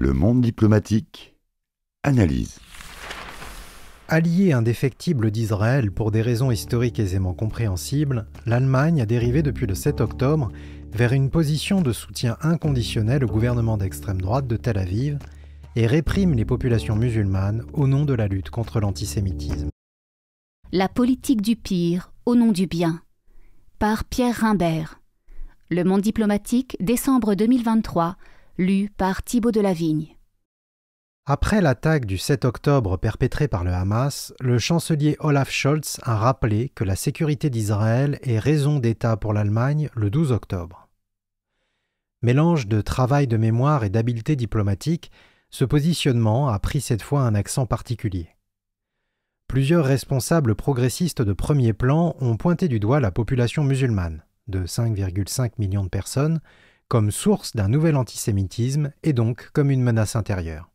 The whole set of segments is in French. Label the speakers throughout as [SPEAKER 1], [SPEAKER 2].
[SPEAKER 1] Le monde diplomatique. Analyse. Allié indéfectible d'Israël pour des raisons historiques aisément compréhensibles, l'Allemagne a dérivé depuis le 7 octobre vers une position de soutien inconditionnel au gouvernement d'extrême droite de Tel Aviv et réprime les populations musulmanes au nom de la lutte contre l'antisémitisme. La politique du pire au nom du bien. Par Pierre Rimbert. Le Monde diplomatique, décembre 2023, lu par Thibaut Vigne. Après l'attaque du 7 octobre perpétrée par le Hamas, le chancelier Olaf Scholz a rappelé que la sécurité d'Israël est raison d'État pour l'Allemagne le 12 octobre. Mélange de travail de mémoire et d'habileté diplomatique, ce positionnement a pris cette fois un accent particulier. Plusieurs responsables progressistes de premier plan ont pointé du doigt la population musulmane, de 5,5 millions de personnes, comme source d'un nouvel antisémitisme et donc comme une menace intérieure.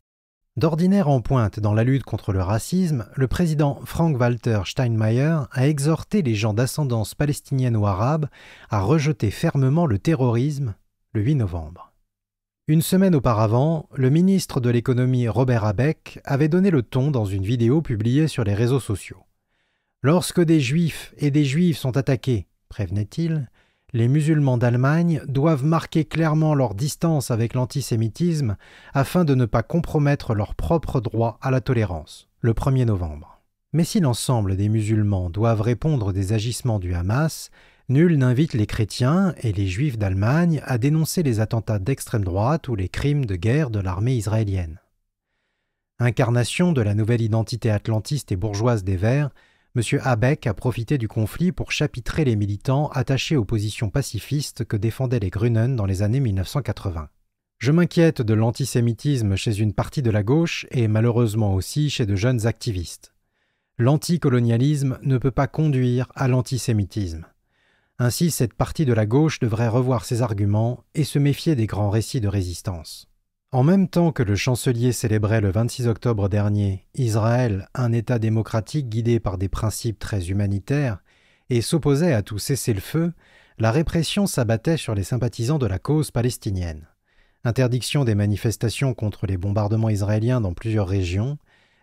[SPEAKER 1] D'ordinaire en pointe dans la lutte contre le racisme, le président Frank-Walter Steinmeier a exhorté les gens d'ascendance palestinienne ou arabe à rejeter fermement le terrorisme le 8 novembre. Une semaine auparavant, le ministre de l'économie Robert Abeck avait donné le ton dans une vidéo publiée sur les réseaux sociaux. Lorsque des juifs et des juives sont attaqués, prévenait-il, les musulmans d'Allemagne doivent marquer clairement leur distance avec l'antisémitisme afin de ne pas compromettre leur propre droit à la tolérance, le 1er novembre. Mais si l'ensemble des musulmans doivent répondre des agissements du Hamas, nul n'invite les chrétiens et les juifs d'Allemagne à dénoncer les attentats d'extrême droite ou les crimes de guerre de l'armée israélienne. Incarnation de la nouvelle identité atlantiste et bourgeoise des Verts, M. Habek a profité du conflit pour chapitrer les militants attachés aux positions pacifistes que défendaient les Grünen dans les années 1980. Je m'inquiète de l'antisémitisme chez une partie de la gauche et malheureusement aussi chez de jeunes activistes. L'anticolonialisme ne peut pas conduire à l'antisémitisme. Ainsi, cette partie de la gauche devrait revoir ses arguments et se méfier des grands récits de résistance. En même temps que le chancelier célébrait le 26 octobre dernier Israël, un État démocratique guidé par des principes très humanitaires, et s'opposait à tout cessez-le-feu, la répression s'abattait sur les sympathisants de la cause palestinienne. Interdiction des manifestations contre les bombardements israéliens dans plusieurs régions,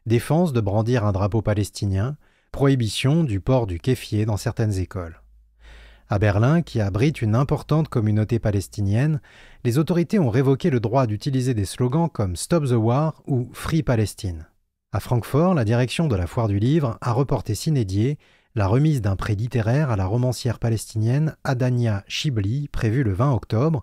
[SPEAKER 1] défense de brandir un drapeau palestinien, prohibition du port du kéfier dans certaines écoles. À Berlin, qui abrite une importante communauté palestinienne, les autorités ont révoqué le droit d'utiliser des slogans comme Stop the War ou Free Palestine. À Francfort, la direction de la Foire du Livre a reporté sinédié la remise d'un prix littéraire à la romancière palestinienne Adania Shibli, prévue le 20 octobre,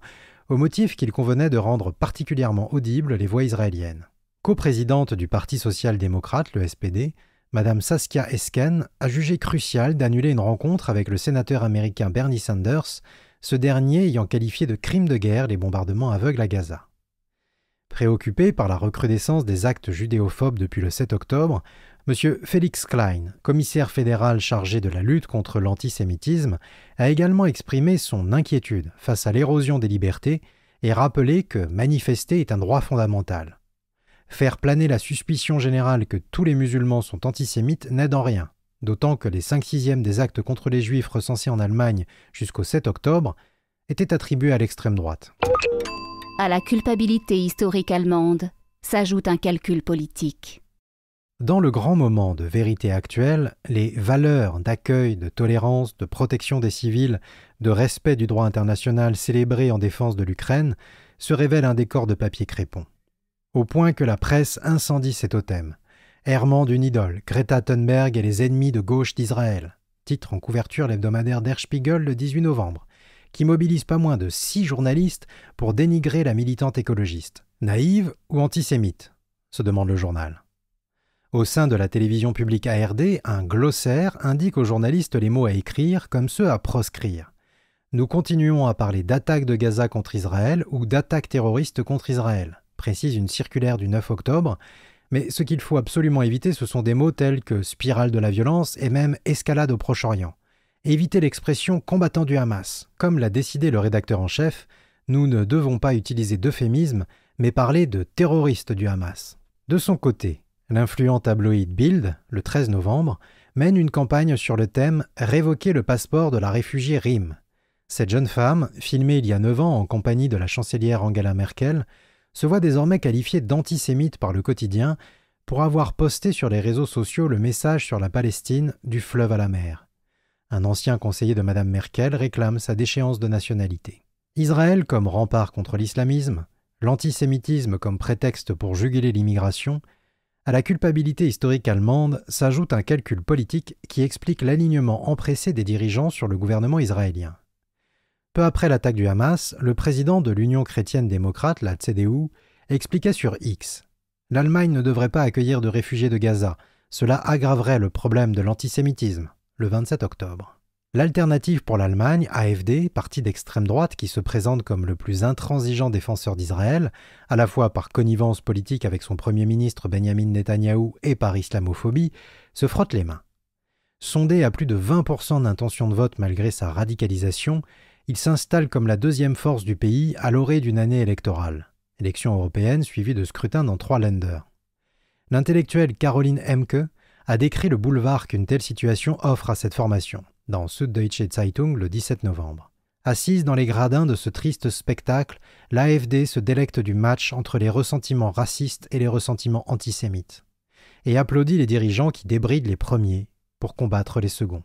[SPEAKER 1] au motif qu'il convenait de rendre particulièrement audibles les voix israéliennes. Co-présidente du Parti social-démocrate, le SPD, Madame Saskia Esken a jugé crucial d'annuler une rencontre avec le sénateur américain Bernie Sanders, ce dernier ayant qualifié de crime de guerre les bombardements aveugles à Gaza. Préoccupé par la recrudescence des actes judéophobes depuis le 7 octobre, M. Félix Klein, commissaire fédéral chargé de la lutte contre l'antisémitisme, a également exprimé son inquiétude face à l'érosion des libertés et rappelé que manifester est un droit fondamental faire planer la suspicion générale que tous les musulmans sont antisémites n'aide en rien, d'autant que les 5 sixièmes des actes contre les juifs recensés en Allemagne jusqu'au 7 octobre étaient attribués à l'extrême droite. À la culpabilité historique allemande s'ajoute un calcul politique. Dans le grand moment de vérité actuelle, les valeurs d'accueil, de tolérance, de protection des civils, de respect du droit international célébré en défense de l'Ukraine se révèlent un décor de papier crépon au point que la presse incendie cet totems. Hermann d'une idole, Greta Thunberg et les ennemis de gauche d'Israël. Titre en couverture l'hebdomadaire Der Spiegel le 18 novembre, qui mobilise pas moins de six journalistes pour dénigrer la militante écologiste. Naïve ou antisémite se demande le journal. Au sein de la télévision publique ARD, un glossaire indique aux journalistes les mots à écrire comme ceux à proscrire. Nous continuons à parler d'attaques de Gaza contre Israël ou d'attaques terroristes contre Israël précise une circulaire du 9 octobre, mais ce qu'il faut absolument éviter, ce sont des mots tels que spirale de la violence et même escalade au Proche-Orient. Éviter l'expression combattant du Hamas. Comme l'a décidé le rédacteur en chef, nous ne devons pas utiliser d'euphémisme, mais parler de terroristes du Hamas. De son côté, l'influent tabloïd Bild, le 13 novembre, mène une campagne sur le thème Révoquer le passeport de la réfugiée Rim. Cette jeune femme, filmée il y a 9 ans en compagnie de la chancelière Angela Merkel, se voit désormais qualifié d'antisémite par le quotidien pour avoir posté sur les réseaux sociaux le message sur la Palestine du fleuve à la mer. Un ancien conseiller de Mme Merkel réclame sa déchéance de nationalité. Israël comme rempart contre l'islamisme, l'antisémitisme comme prétexte pour juguler l'immigration, à la culpabilité historique allemande s'ajoute un calcul politique qui explique l'alignement empressé des dirigeants sur le gouvernement israélien. Peu après l'attaque du Hamas, le président de l'Union chrétienne démocrate, la CDU, expliquait sur X L'Allemagne ne devrait pas accueillir de réfugiés de Gaza. Cela aggraverait le problème de l'antisémitisme, le 27 octobre. L'alternative pour l'Allemagne, AFD, parti d'extrême droite qui se présente comme le plus intransigeant défenseur d'Israël, à la fois par connivence politique avec son Premier ministre Benjamin Netanyahou et par islamophobie, se frotte les mains. Sondé à plus de 20% d'intention de vote malgré sa radicalisation, il s'installe comme la deuxième force du pays à l'orée d'une année électorale, élection européenne suivie de scrutin dans trois lenders. L'intellectuelle Caroline Emke a décrit le boulevard qu'une telle situation offre à cette formation, dans Süddeutsche Zeitung le 17 novembre. Assise dans les gradins de ce triste spectacle, l'AFD se délecte du match entre les ressentiments racistes et les ressentiments antisémites, et applaudit les dirigeants qui débrident les premiers pour combattre les seconds.